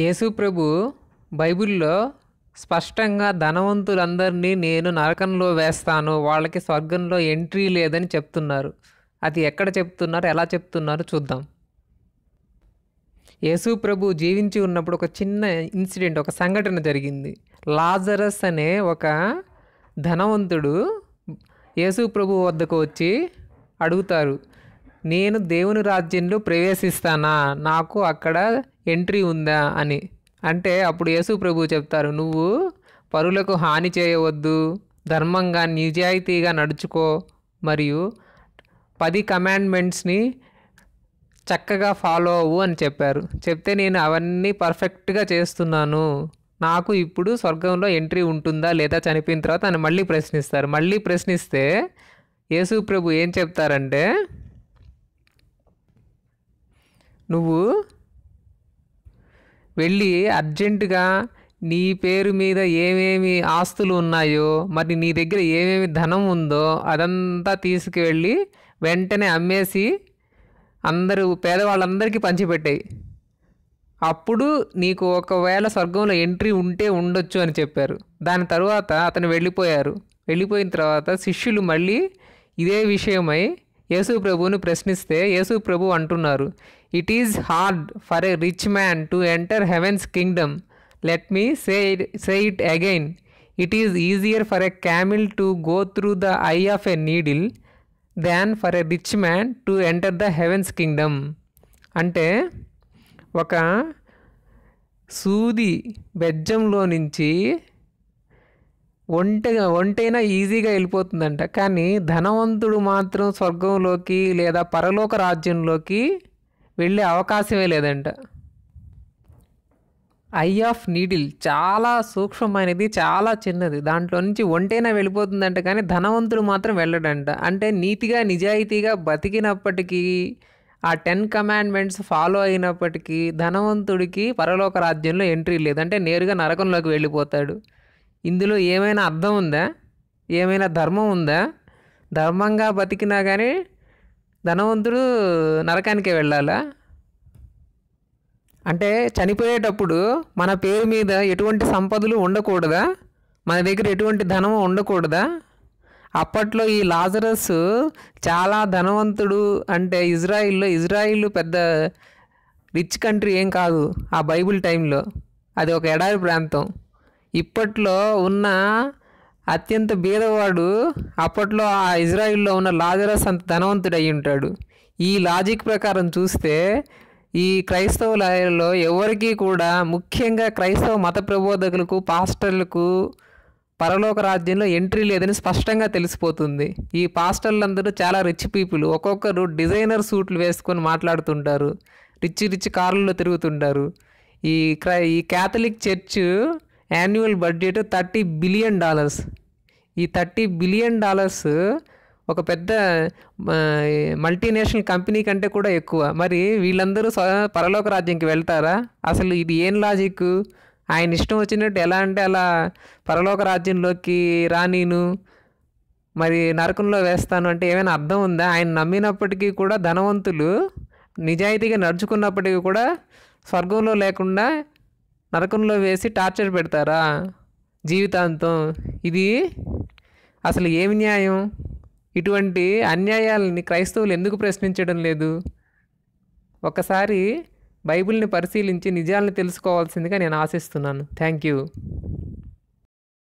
యేసు ప్రభు బైబిల్లో స్పష్టంగా ధనవంతులందరినీ నేను నరకంలో వేస్తాను వాళ్ళకి స్వర్గంలో ఎంట్రీ లేదని చెప్తున్నారు అది ఎక్కడ చెప్తున్నారు ఎలా చెప్తున్నారు చూద్దాం యేసు ప్రభు జీవించి ఉన్నప్పుడు ఒక చిన్న ఇన్సిడెంట్ ఒక సంఘటన జరిగింది లాజరస్ అనే ఒక ధనవంతుడు యేసు ప్రభు వద్దకు వచ్చి అడుగుతారు నేను దేవుని రాజ్యంలో ప్రవేశిస్తానా నాకు అక్కడ ఎంట్రీ ఉందా అని అంటే అప్పుడు యేసు ప్రభు చెప్తారు నువ్వు పరులకు హాని చేయవద్దు ధర్మంగా నిజాయితీగా నడుచుకో మరియు పది కమాండ్మెంట్స్ని చక్కగా ఫాలో అవ్వు అని చెప్పారు చెప్తే నేను అవన్నీ పర్ఫెక్ట్గా చేస్తున్నాను నాకు ఇప్పుడు స్వర్గంలో ఎంట్రీ ఉంటుందా లేదా చనిపోయిన తర్వాత అని మళ్ళీ ప్రశ్నిస్తారు మళ్ళీ ప్రశ్నిస్తే యేసు ప్రభు ఏం చెప్తారంటే నువ్వు వెళ్ళి అర్జెంటుగా నీ పేరు మీద ఏమేమి ఆస్తులు ఉన్నాయో మరి నీ దగ్గర ఏమేమి ధనం ఉందో అదంతా తీసుకువెళ్ళి వెంటనే అమ్మేసి అందరూ పేదవాళ్ళందరికీ పంచిపెట్టాయి అప్పుడు నీకు ఒకవేళ స్వర్గంలో ఎంట్రీ ఉంటే ఉండొచ్చు అని చెప్పారు దాని తర్వాత అతను వెళ్ళిపోయారు వెళ్ళిపోయిన తర్వాత శిష్యులు మళ్ళీ ఇదే విషయమై యేసు ప్రభువుని ప్రశ్నిస్తే యేసు ప్రభు అంటున్నారు it is hard for a rich man to enter heavens kingdom let me say say it again it is easier for a camel to go through the eye of a needle than for a rich man to enter the heavens kingdom అంటే ఒక సూది బెజ్జంలో నుంచి ఒంట ఒంటైనా ఈజీగా వెళ్ళిపోతుందంట కానీ ధనవంతుడు మాత్రం స్వర్గంలోకి లేదా పరలోక రాజ్యంలోకి వెళ్ళే అవకాశమే లేదంట ఐ ఆఫ్ నీడిల్ చాలా సూక్ష్మమైనది చాలా చిన్నది దాంట్లో నుంచి ఒంటైనా వెళ్ళిపోతుందంట కానీ ధనవంతుడు మాత్రం వెళ్ళడంట అంటే నీతిగా నిజాయితీగా బతికినప్పటికీ ఆ టెన్ కమాండ్మెంట్స్ ఫాలో అయినప్పటికీ ధనవంతుడికి పరలోక రాజ్యంలో ఎంట్రీ లేదు అంటే నేరుగా నరకంలోకి వెళ్ళిపోతాడు ఇందులో ఏమైనా అర్థం ఉందా ఏమైనా ధర్మం ఉందా ధర్మంగా బతికినా కానీ ధనవంతుడు నరకానికే వెళ్ళాలా అంటే చనిపోయేటప్పుడు మన పేరు మీద ఎటువంటి సంపదలు ఉండకూడదా మన దగ్గర ఎటువంటి ధనం ఉండకూడదా అప్పట్లో ఈ లాజరస్ చాలా ధనవంతుడు అంటే ఇజ్రాయిల్లో ఇజ్రాయిల్ పెద్ద రిచ్ కంట్రీ ఏం కాదు ఆ బైబుల్ టైంలో అది ఒక ఎడారి ప్రాంతం ఇప్పట్లో ఉన్న అత్యంత బీదవాడు అప్పట్లో ఆ ఇజ్రాయిల్లో ఉన్న లాజరస్ అంత ధనవంతుడు అయి ఉంటాడు ఈ లాజిక్ ప్రకారం చూస్తే ఈ క్రైస్తవులలో ఎవరికీ కూడా ముఖ్యంగా క్రైస్తవ మత ప్రబోధకులకు పాస్టర్లకు పరలోక రాజ్యంలో ఎంట్రీ లేదని స్పష్టంగా తెలిసిపోతుంది ఈ పాస్టర్లందరూ చాలా రిచ్ పీపుల్ ఒక్కొక్కరు డిజైనర్ సూట్లు వేసుకొని మాట్లాడుతుంటారు రిచ్ రిచ్ కార్లలో తిరుగుతుంటారు ఈ క్రై ఈ Catholic church annual budget thirty billion dollars ఈ థర్టీ బిలియన్ డాలర్స్ ఒక పెద్ద మల్టీనేషనల్ కంపెనీ కంటే కూడా ఎక్కువ మరి వీళ్ళందరూ పరలోక రాజ్యంకి వెళ్తారా అసలు ఇది ఏం లాజిక్ ఆయన ఇష్టం వచ్చినట్టు ఎలా అంటే అలా పరలోక రాజ్యంలోకి రానీను మరి నరకంలో వేస్తాను అంటే ఏమైనా అర్థం ఉందా ఆయన నమ్మినప్పటికీ కూడా ధనవంతులు నిజాయితీగా నడుచుకున్నప్పటికీ కూడా స్వర్గంలో లేకుండా నరకంలో వేసి టార్చర్ పెడతారా జీవితాంతం ఇది అసలు ఏమి న్యాయం ఇటువంటి అన్యాయాలని క్రైస్తవులు ఎందుకు ప్రశ్నించడం లేదు ఒకసారి బైబిల్ని పరిశీలించి నిజాలను తెలుసుకోవాల్సిందిగా నేను ఆశిస్తున్నాను థ్యాంక్ యూ